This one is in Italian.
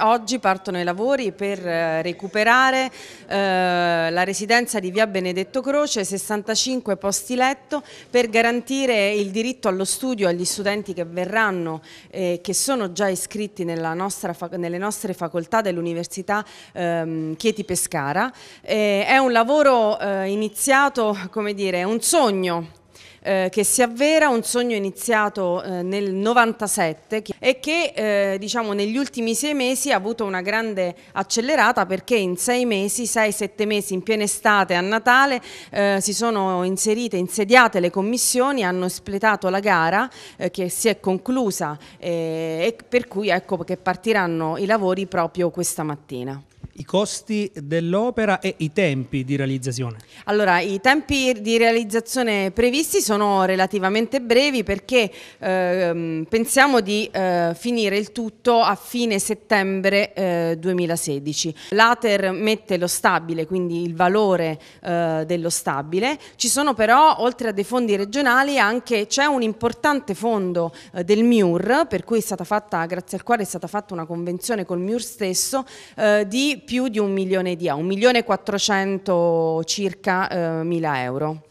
Oggi partono i lavori per eh, recuperare eh, la residenza di via Benedetto Croce, 65 posti letto per garantire il diritto allo studio agli studenti che verranno e eh, che sono già iscritti nostra, nelle nostre facoltà dell'Università ehm, Chieti Pescara. Eh, è un lavoro eh, iniziato, come dire, un sogno eh, che si avvera, un sogno iniziato eh, nel 97 e che eh, diciamo negli ultimi sei mesi ha avuto una grande accelerata perché in sei mesi, sei, sette mesi in piena estate a Natale eh, si sono inserite, insediate le commissioni, hanno espletato la gara che si è conclusa e per cui ecco che partiranno i lavori proprio questa mattina i costi dell'opera e i tempi di realizzazione? Allora, i tempi di realizzazione previsti sono relativamente brevi perché eh, pensiamo di eh, finire il tutto a fine settembre eh, 2016. L'Ater mette lo stabile, quindi il valore eh, dello stabile. Ci sono però, oltre a dei fondi regionali, anche c'è un importante fondo eh, del MIUR, per cui è stata fatta, grazie al quale è stata fatta una convenzione col MIUR stesso, eh, di più di un milione di euro, un milione e quattrocento circa eh, mila euro.